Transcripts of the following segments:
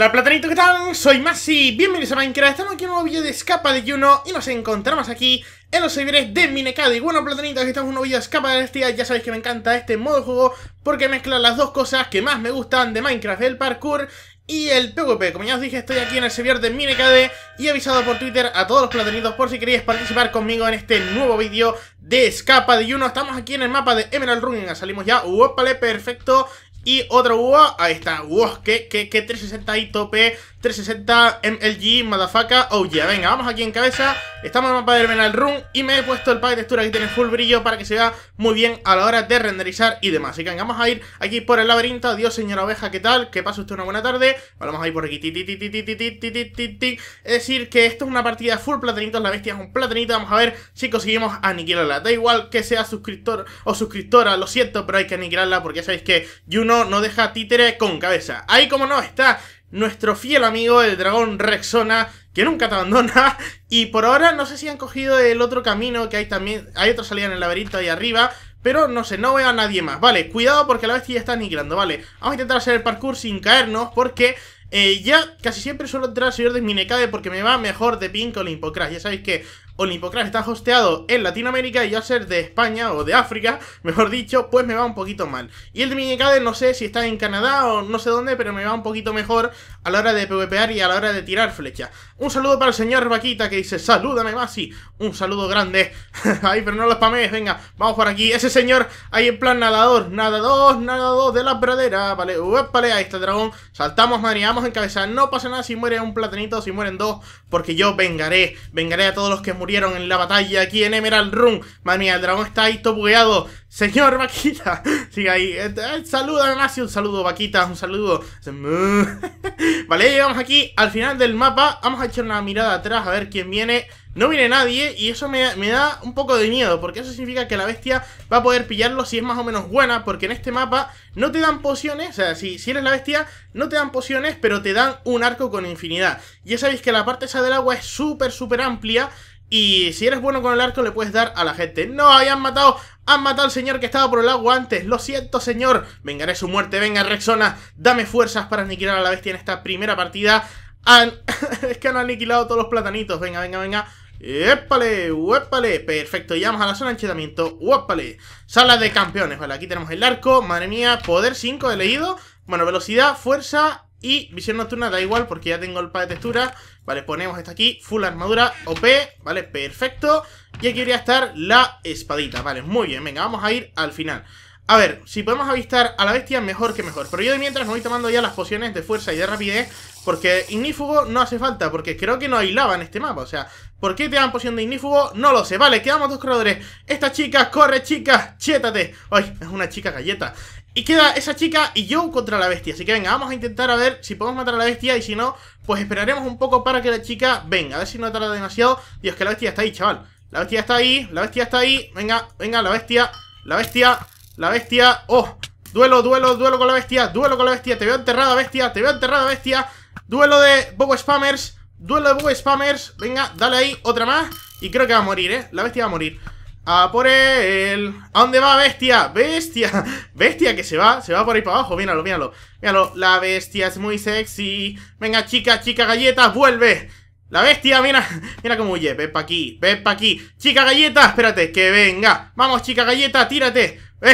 Hola platanito, ¿qué tal? Soy Masi, bienvenidos a Minecraft, estamos aquí en un nuevo vídeo de Escapa de Juno y nos encontramos aquí en los servidores de Minecade. Y bueno platanitos, aquí estamos en un nuevo vídeo de Escapa de Bestia, ya sabéis que me encanta este modo de juego porque mezcla las dos cosas que más me gustan de Minecraft, el parkour y el PvP. Como ya os dije, estoy aquí en el servidor de Minecade y he avisado por Twitter a todos los platanitos por si queréis participar conmigo en este nuevo vídeo de Escapa de Juno. Estamos aquí en el mapa de Emerald Running. salimos ya, ¡Opale! perfecto. Y otro UA, ahí está, UOS, que, que 360 y tope 360, MLG, Madafaka, oh yeah. Venga, vamos aquí en cabeza. Estamos en el mapa del Venal Room y me he puesto el pack de textura que tiene full brillo para que se vea muy bien a la hora de renderizar y demás. Así que venga, vamos a ir aquí por el laberinto. Adiós, señora oveja, ¿qué tal? ¿Qué pasa usted una buena tarde. vamos a ir por aquí. es decir, que esto es una partida full platinitos. La bestia es un platanito Vamos a ver si conseguimos aniquilarla. Da igual que sea suscriptor o suscriptora, lo siento, pero hay que aniquilarla porque ya sabéis que Juno no deja títere con cabeza. Ahí como no está nuestro fiel amigo el dragón Rexona, que nunca te abandona. Y por ahora no sé si han cogido el otro camino, que hay también. Hay otra salida en el laberinto ahí arriba. Pero no sé, no veo a nadie más. Vale, cuidado porque la bestia ya está aniquilando, vale. Vamos a intentar hacer el parkour sin caernos porque eh, ya casi siempre suelo entrar al señor de Minecade porque me va mejor de Pink con el Ya sabéis que o OlimpoCraft está hosteado en Latinoamérica y yo ser de España o de África, mejor dicho, pues me va un poquito mal. Y el de Minicade no sé si está en Canadá o no sé dónde, pero me va un poquito mejor a la hora de PvPar y a la hora de tirar flecha. Un saludo para el señor Vaquita que dice, salúdame Masi, un saludo grande. Ahí, pero no los spamees, venga, vamos por aquí. Ese señor ahí en plan nadador, nadador, nadador de la pradera, vale, vale, ahí está el dragón. Saltamos, mareamos en cabeza, no pasa nada si muere un platanito, si mueren dos, porque yo vengaré, vengaré a todos los que murieron Vieron en la batalla aquí en Emerald Room. Madre mía, el dragón está ahí topugueado Señor Vaquita, sigue ahí. Eh, eh, saluda un saludo Vaquita, un saludo. vale, llegamos aquí al final del mapa. Vamos a echar una mirada atrás a ver quién viene. No viene nadie y eso me, me, da un poco de miedo Porque eso significa que la bestia va a poder pillarlo si es más o menos buena Porque en este mapa no te dan pociones O sea, si, si eres la bestia no te dan pociones Pero te dan un arco con infinidad Ya sabéis que la parte esa del agua es súper súper amplia y si eres bueno con el arco le puedes dar a la gente. ¡No! ¡Ahí han matado! ¡Han matado al señor que estaba por el agua antes! ¡Lo siento, señor! Vengaré su muerte. Venga, Rexona. Dame fuerzas para aniquilar a la bestia en esta primera partida. es que han aniquilado todos los platanitos. Venga, venga, venga. ¡Épale! ¡Hépale! Perfecto, vamos a la zona de enchetamiento. ¡Hépale! Sala de campeones. Vale, aquí tenemos el arco. Madre mía, poder 5 he leído. Bueno, velocidad, fuerza y visión nocturna da igual porque ya tengo el PA de textura. Vale, ponemos esta aquí. Full armadura, OP. Vale, perfecto. Y aquí debería estar la espadita. Vale, muy bien. Venga, vamos a ir al final. A ver, si podemos avistar a la bestia, mejor que mejor. Pero yo de mientras me voy tomando ya las pociones de fuerza y de rapidez. Porque ignífugo no hace falta. Porque creo que no hay lava en este mapa. O sea, ¿por qué te dan poción de ignífugo? No lo sé. Vale, quedamos dos corredores. Esta chica, corre chica, chétate. Ay, es una chica galleta. Y queda esa chica y yo contra la bestia. Así que venga, vamos a intentar a ver si podemos matar a la bestia y si no, pues esperaremos un poco para que la chica venga. A ver si no tarda demasiado. Dios, que la bestia está ahí, chaval. La bestia está ahí, la bestia está ahí. Venga, venga, la bestia, la bestia, la bestia. ¡Oh! Duelo, duelo, duelo con la bestia, duelo con la bestia. Te veo enterrada, bestia, te veo enterrada, bestia. Duelo de Bobo Spammers, duelo de Bobo Spammers. Venga, dale ahí, otra más. Y creo que va a morir, ¿eh? La bestia va a morir. ¡A por él! ¿A dónde va, bestia? ¡Bestia! ¡Bestia que se va! Se va por ahí para abajo, míralo, míralo Míralo, la bestia es muy sexy Venga, chica, chica, galletas, vuelve la bestia, mira, mira cómo huye. Ven pa' aquí, ven pa' aquí. Chica galleta, espérate, que venga. Vamos, chica galleta, tírate.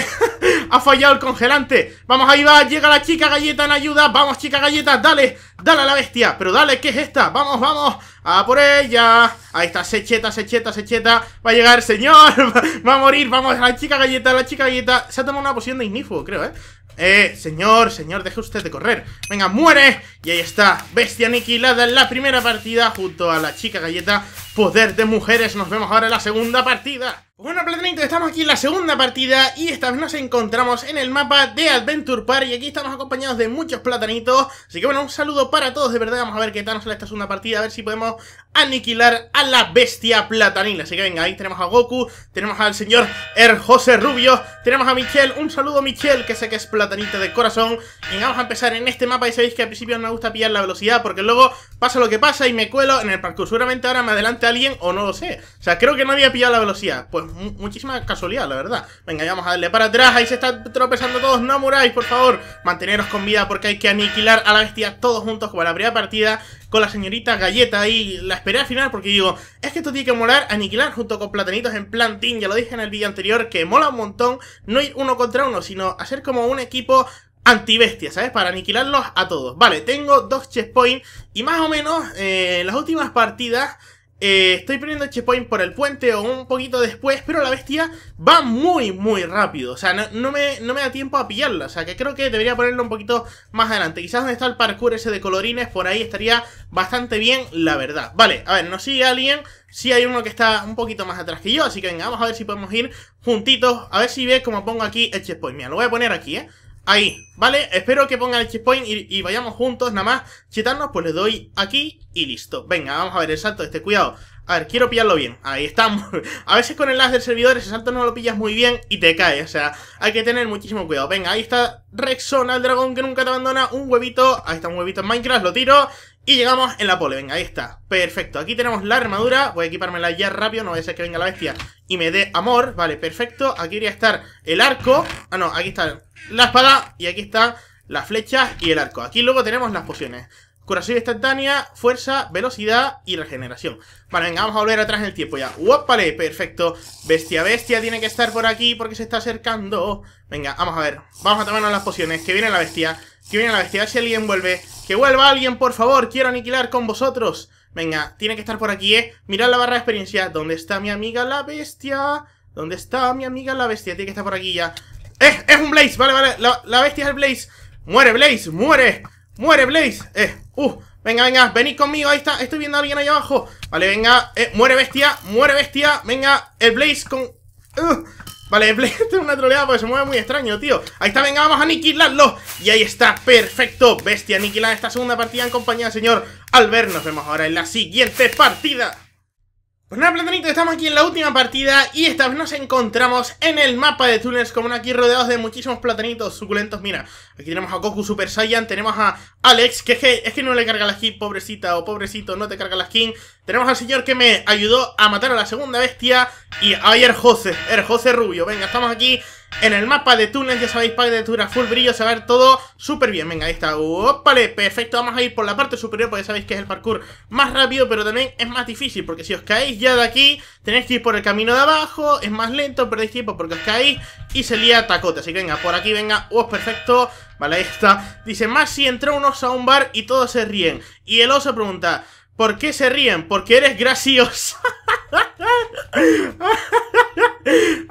ha fallado el congelante. Vamos, ahí va, llega la chica galleta en ayuda. Vamos, chica galleta, dale, dale a la bestia. Pero dale, ¿qué es esta? Vamos, vamos. A por ella. Ahí está, secheta, secheta, secheta. Va a llegar, el señor. Va a morir. Vamos, la chica galleta, la chica galleta. Se ha tomado una poción de ignifo, creo, ¿eh? Eh, señor, señor, deje usted de correr Venga, muere Y ahí está, bestia aniquilada en la primera partida Junto a la chica galleta Poder de mujeres, nos vemos ahora en la segunda partida. Bueno, platanitos, estamos aquí en la segunda partida y esta vez nos encontramos en el mapa de Adventure Park y aquí estamos acompañados de muchos platanitos. Así que bueno, un saludo para todos, de verdad, vamos a ver qué tal nos sale esta segunda partida, a ver si podemos aniquilar a la bestia platanil. Así que venga, ahí tenemos a Goku, tenemos al señor Er José Rubio, tenemos a Michelle, un saludo Michelle que sé que es platanito de corazón. Y vamos a empezar en este mapa y sabéis que al principio no me gusta pillar la velocidad porque luego pasa lo que pasa y me cuelo en el parkour. Seguramente ahora me adelante alguien o no lo sé. O sea, creo que no había pillado la velocidad. Pues muchísima casualidad, la verdad. Venga, ya vamos a darle para atrás. Ahí se están tropezando todos. No muráis, por favor. Manteneros con vida porque hay que aniquilar a la bestia todos juntos como la primera partida. Con la señorita Galleta y La esperé al final porque digo, es que esto tiene que molar aniquilar junto con platanitos en plan team. Ya lo dije en el vídeo anterior que mola un montón no ir uno contra uno, sino hacer como un equipo antibestia, ¿sabes? Para aniquilarlos a todos. Vale, tengo dos checkpoints y más o menos eh, las últimas partidas eh, estoy el checkpoint por el puente o un poquito después, pero la bestia va muy, muy rápido. O sea, no, me, no me da tiempo a pillarla. O sea, que creo que debería ponerlo un poquito más adelante. Quizás donde está el parkour ese de colorines, por ahí estaría bastante bien, la verdad. Vale, a ver, nos sigue alguien. Sí hay uno que está un poquito más atrás que yo, así que venga, vamos a ver si podemos ir juntitos. A ver si ve cómo pongo aquí el checkpoint. Mira, lo voy a poner aquí, ¿eh? Ahí, ¿vale? Espero que pongan el checkpoint y, y, vayamos juntos, nada más. Chetarnos, pues le doy aquí y listo. Venga, vamos a ver el salto este, cuidado. A ver, quiero pillarlo bien. Ahí estamos. A veces con el last del servidor ese salto no lo pillas muy bien y te cae. O sea, hay que tener muchísimo cuidado. Venga, ahí está Rexona, el dragón que nunca te abandona. Un huevito. Ahí está un huevito en Minecraft, lo tiro. Y llegamos en la pole, venga, ahí está Perfecto, aquí tenemos la armadura Voy a equipármela ya rápido, no voy a ser que venga la bestia Y me dé amor, vale, perfecto Aquí iría a estar el arco Ah, no, aquí está la espada Y aquí está las flechas y el arco Aquí luego tenemos las pociones Curación instantánea, fuerza, velocidad y regeneración. Vale, venga, vamos a volver atrás en el tiempo ya. vale Perfecto. Bestia, bestia tiene que estar por aquí porque se está acercando. Venga, vamos a ver. Vamos a tomarnos las pociones, que viene la bestia. Que viene la bestia. Si alguien vuelve. Que vuelva alguien, por favor. Quiero aniquilar con vosotros. Venga, tiene que estar por aquí, ¿eh? Mirad la barra de experiencia. ¿Dónde está mi amiga la bestia? ¿Dónde está mi amiga la bestia? Tiene que estar por aquí ya. ¡Eh! ¡Es un Blaze! Vale, vale. La, bestia es el Blaze. ¡Muere, Blaze! ¡Muere! ¡Muere, Blaze! ¡Eh! ¡Uh! Venga, venga, venid conmigo, ahí está, estoy viendo a alguien ahí abajo Vale, venga, eh, muere bestia, muere bestia Venga, el Blaze con... Uh. Vale, es una troleada porque se mueve muy extraño, tío Ahí está, venga, vamos a aniquilarlo Y ahí está, perfecto, bestia aniquilada esta segunda partida en compañía del señor Albert Nos vemos ahora en la siguiente partida pues nada, platanito, estamos aquí en la última partida y esta vez nos encontramos en el mapa de túneles, como aquí rodeados de muchísimos platanitos suculentos. Mira, aquí tenemos a Goku Super Saiyan, tenemos a Alex, que es que, es que no le carga la skin, pobrecita o pobrecito, no te carga la skin. Tenemos al señor que me ayudó a matar a la segunda bestia y ayer José, el José Rubio. Venga, estamos aquí en el mapa de túnel, ya sabéis, que de tura full brillo, se va a ver todo súper bien. Venga, ahí está. Vale, perfecto. Vamos a ir por la parte superior porque sabéis que es el parkour más rápido, pero también es más difícil porque si os caéis ya de aquí, tenéis que ir por el camino de abajo, es más lento, perdéis tiempo porque os caéis y se lía tacote. Así que venga, por aquí venga. Oh, perfecto. Vale, ahí está. Dice, más si entró un oso a un bar y todos se ríen. Y el oso pregunta, ¿por qué se ríen? Porque eres gracioso.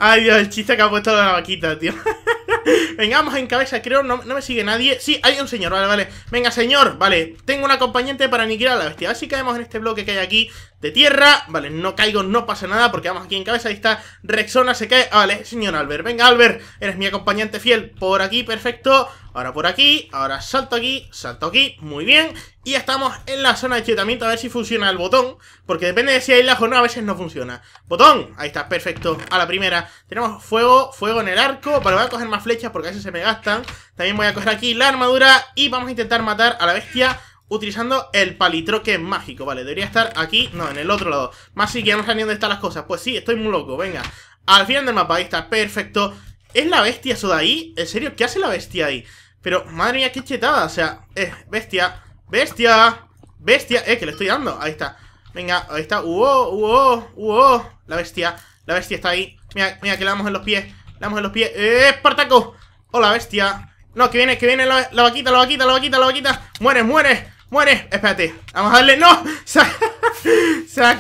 Ay, Dios, el chiste que ha puesto la vaquita, tío. Venga, vamos en cabeza, creo, no, no, me sigue nadie. Sí, hay un señor, vale, vale. Venga, señor, vale. Tengo un acompañante para aniquilar a la bestia. Así caemos en este bloque que hay aquí de tierra. Vale, no caigo, no pasa nada, porque vamos aquí en cabeza. Ahí está Rexona, se cae. Ah, vale, señor Albert. Venga, Albert, eres mi acompañante fiel. Por aquí, perfecto. Ahora por aquí, ahora salto aquí, salto aquí, muy bien. Y estamos en la zona de chetamiento, a ver si funciona el botón. Porque depende de si hay lajo o no, a veces no funciona. ¡Botón! Ahí está, perfecto. A la primera. Tenemos fuego, fuego en el arco. Pero voy a coger más flechas porque a veces se me gastan. También voy a coger aquí la armadura. Y vamos a intentar matar a la bestia utilizando el palitroque mágico. Vale, debería estar aquí, no, en el otro lado. Más si ya no ni dónde están las cosas. Pues sí, estoy muy loco, venga. Al final del mapa, ahí está, perfecto. ¿Es la bestia eso de ahí? ¿En serio? ¿Qué hace la bestia ahí? Pero, madre mía, qué chetada, o sea, eh, bestia, bestia, bestia, eh, que le estoy dando, ahí está, venga, ahí está, ¡Uh! Oh, ¡Uh! Oh, uo, uh, oh, la bestia, la bestia está ahí, mira, mira que le damos en los pies, le damos en los pies, eh, Espartaco, hola bestia, no, que viene, que viene la, vaquita, la vaquita, la vaquita, la vaquita, muere, muere, muere, espérate, vamos a darle, no, se se ha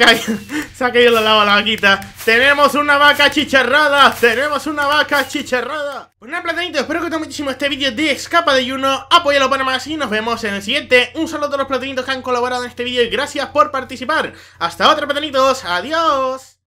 Saca yo la lava la vaquita. Tenemos una vaca chicharrada. Tenemos una vaca chicharrada. Pues nada, platanitos. Espero que te muchísimo este vídeo de Escapa de Juno. Apoyalo para más y nos vemos en el siguiente. Un saludo a todos los platanitos que han colaborado en este vídeo y gracias por participar. Hasta otra, platanitos. Adiós.